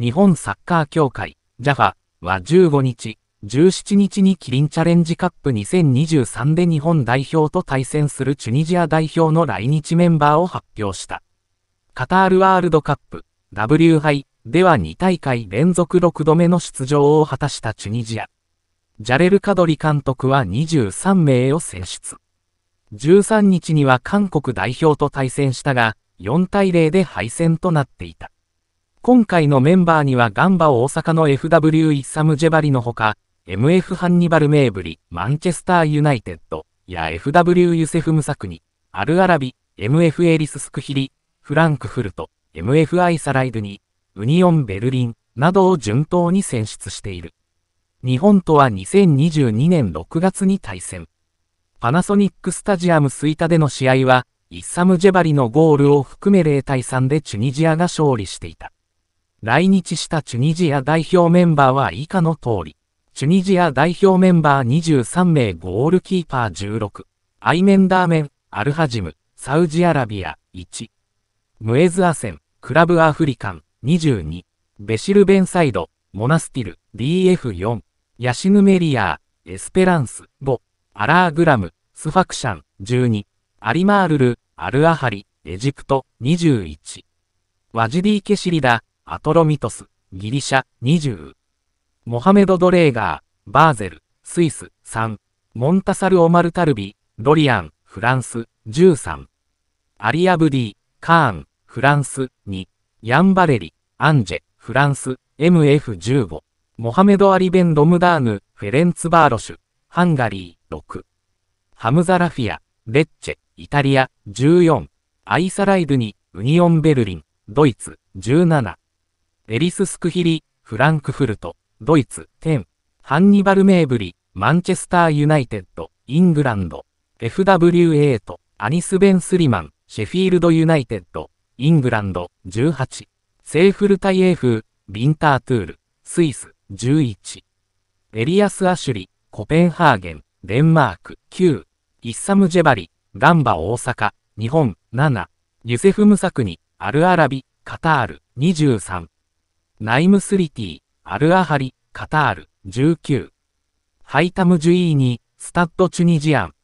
日本サッカー協会、JAFA は15日、17日にキリンチャレンジカップ2023で日本代表と対戦するチュニジア代表の来日メンバーを発表した。カタールワールドカップ W 杯では2大会連続6度目の出場を果たしたチュニジア。ジャレル・カドリ監督は23名を選出。13日には韓国代表と対戦したが、4対0で敗戦となっていた。今回のメンバーにはガンバ大阪の FW イッサム・ジェバリのほか、MF ハンニバル・メーブリ、マンチェスター・ユナイテッド、や FW ユセフ・ムサクニ、アル・アラビ、MF エリス・スクヒリ、フランクフルト、MFI サライドニ、ウニオン・ベルリンなどを順当に選出している。日本とは2022年6月に対戦。パナソニックスタジアムスイタでの試合は、イッサム・ジェバリのゴールを含め0対3でチュニジアが勝利していた。来日したチュニジア代表メンバーは以下の通り。チュニジア代表メンバー23名ゴールキーパー16。アイメンダーメン、アルハジム、サウジアラビア1。ムエズアセン、クラブアフリカン22。ベシルベンサイド、モナスティル DF4。ヤシヌメリアー、エスペランス5。アラーグラム、スファクシャン12。アリマールル、アルアハリ、エジプト21。ワジディ・ケシリダ、アトロミトス、ギリシャ、20。モハメド・ドレーガー、バーゼル、スイス、3。モンタサル・オマル・タルビ、ドリアン、フランス、13。アリアブディ、カーン、フランス、2。ヤンバレリ、アンジェ、フランス、MF15。モハメド・アリベン・ロムダーヌ、フェレンツ・バーロシュ、ハンガリー、6。ハムザ・ラフィア、レッチェ、イタリア、14。アイサライドゥニ、ウニオン・ベルリン、ドイツ、17。エリススクヒリ、フランクフルト、ドイツ、テン、ハンニバル・メーブリ、マンチェスター・ユナイテッド、イングランド、FWA と、アニス・ベン・スリマン、シェフィールド・ユナイテッド、イングランド、18、セーフルタイエーフビンタートゥール、スイス、11、エリアス・アシュリ、コペンハーゲン、デンマーク、9、イッサム・ジェバリ、ガンバ大阪、日本、7、ユセフ・ムサクニ、アルアラビ、カタール、23。ナイムスリティ、アルアハリ、カタール、19。ハイタム・ジュイーニ、スタッド・チュニジアン。